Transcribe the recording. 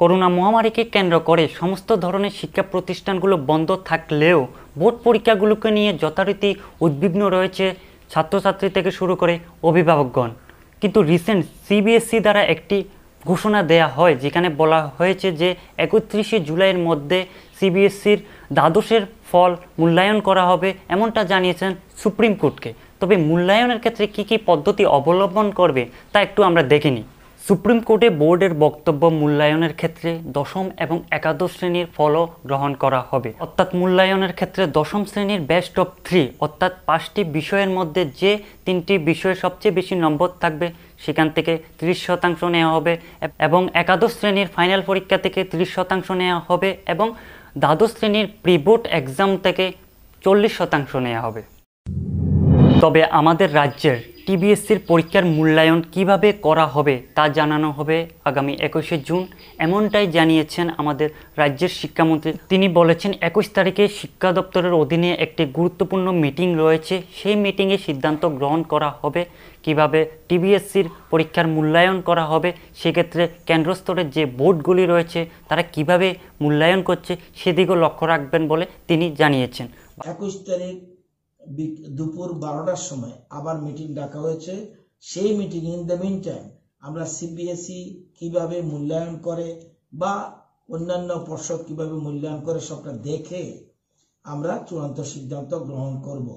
corona মহামারীকে কেন্দ্র করে সমস্ত ধরনের শিক্ষা প্রতিষ্ঠানগুলো বন্ধ থাকলেও বোর্ড পরীক্ষাগুলোকে নিয়ে যথারীতি উদ্বিগ্ন রয়েছে ছাত্রছাত্রী থেকে শুরু করে অভিভাবকগণ কিন্তু রিসেন্ট সিবিএসসি e দ্বারা একটি ঘোষণা দেয়া হয় যেখানে বলা হয়েছে যে একত্রিশে জুলাইয়ের মধ্যে সিবিএসসির দ্বাদশের ফল মূল্যায়ন করা হবে এমনটা জানিয়েছেন সুপ্রিম কোর্টকে তবে মূল্যায়নের ক্ষেত্রে কী কী পদ্ধতি অবলম্বন করবে তা একটু আমরা দেখিনি সুপ্রিম কোর্টে বোর্ডের বক্তব্য মূল্যায়নের ক্ষেত্রে দশম এবং একাদশ শ্রেণীর ফলও গ্রহণ করা হবে অর্থাৎ মূল্যায়নের ক্ষেত্রে দশম শ্রেণীর বেস্ট অফ থ্রি অর্থাৎ পাঁচটি বিষয়ের মধ্যে যে তিনটি বিষয়ে সবচেয়ে বেশি নম্বর থাকবে সেখান থেকে ত্রিশ শতাংশ নেওয়া হবে এবং একাদশ শ্রেণীর ফাইনাল পরীক্ষা থেকে ত্রিশ শতাংশ নেওয়া হবে এবং দ্বাদশ শ্রেণীর প্রিবোর্ড এক্সাম থেকে চল্লিশ শতাংশ নেওয়া হবে তবে আমাদের রাজ্যের টিবিএসসির পরীক্ষার মূল্যায়ন কিভাবে করা হবে তা জানানো হবে আগামী একুশে জুন এমনটাই জানিয়েছেন আমাদের রাজ্যের শিক্ষামন্ত্রী তিনি বলেছেন একুশ তারিখে শিক্ষা দপ্তরের অধীনে একটি গুরুত্বপূর্ণ মিটিং রয়েছে সেই মিটিংয়ে সিদ্ধান্ত গ্রহণ করা হবে কিভাবে টিবিএসসির পরীক্ষার মূল্যায়ন করা হবে সেক্ষেত্রে কেন্দ্রস্তরের যে বোর্ডগুলি রয়েছে তারা কিভাবে মূল্যায়ন করছে সেদিকেও লক্ষ্য রাখবেন বলে তিনি জানিয়েছেন একুশ তারিখ দুপুর বারোটার সময় আবার মিটিং ডাকা হয়েছে সেই meeting in the mean time আমরা সিবিএসই e কিভাবে মূল্যায়ন করে বা অন্যান্য পর্ষদ কিভাবে মূল্যায়ন করে সবটা দেখে আমরা চূড়ান্ত সিদ্ধান্ত গ্রহণ করব